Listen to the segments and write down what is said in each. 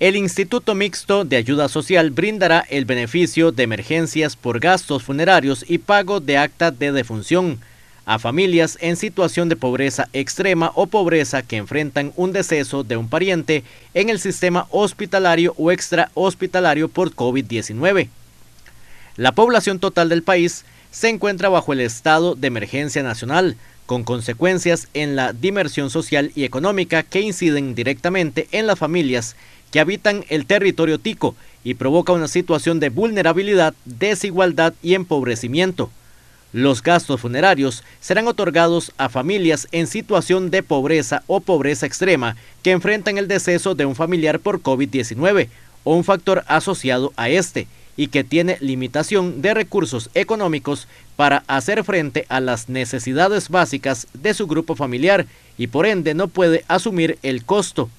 El Instituto Mixto de Ayuda Social brindará el beneficio de emergencias por gastos funerarios y pago de acta de defunción a familias en situación de pobreza extrema o pobreza que enfrentan un deceso de un pariente en el sistema hospitalario o extrahospitalario por COVID-19. La población total del país se encuentra bajo el estado de emergencia nacional, con consecuencias en la dimensión social y económica que inciden directamente en las familias que habitan el territorio tico y provoca una situación de vulnerabilidad, desigualdad y empobrecimiento. Los gastos funerarios serán otorgados a familias en situación de pobreza o pobreza extrema que enfrentan el deceso de un familiar por COVID-19 o un factor asociado a este y que tiene limitación de recursos económicos para hacer frente a las necesidades básicas de su grupo familiar y por ende no puede asumir el costo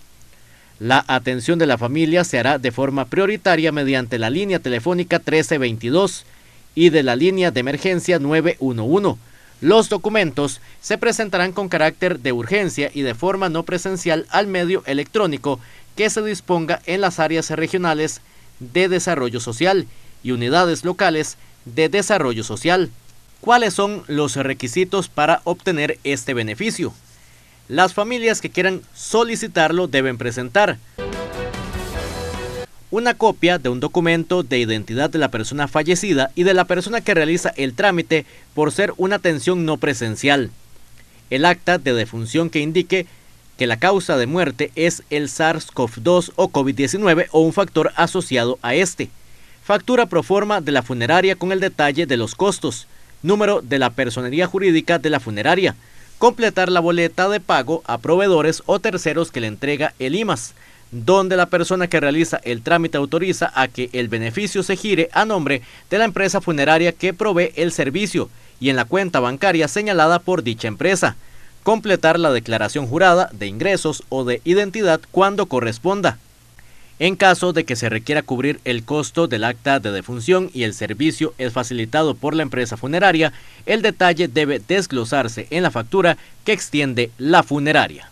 la atención de la familia se hará de forma prioritaria mediante la línea telefónica 1322 y de la línea de emergencia 911. Los documentos se presentarán con carácter de urgencia y de forma no presencial al medio electrónico que se disponga en las áreas regionales de desarrollo social y unidades locales de desarrollo social. ¿Cuáles son los requisitos para obtener este beneficio? Las familias que quieran solicitarlo deben presentar una copia de un documento de identidad de la persona fallecida y de la persona que realiza el trámite por ser una atención no presencial, el acta de defunción que indique que la causa de muerte es el SARS-CoV-2 o COVID-19 o un factor asociado a este, factura pro forma de la funeraria con el detalle de los costos, número de la personería jurídica de la funeraria, completar la boleta de pago a proveedores o terceros que le entrega el IMAS, donde la persona que realiza el trámite autoriza a que el beneficio se gire a nombre de la empresa funeraria que provee el servicio y en la cuenta bancaria señalada por dicha empresa. Completar la declaración jurada de ingresos o de identidad cuando corresponda en caso de que se requiera cubrir el costo del acta de defunción y el servicio es facilitado por la empresa funeraria, el detalle debe desglosarse en la factura que extiende la funeraria.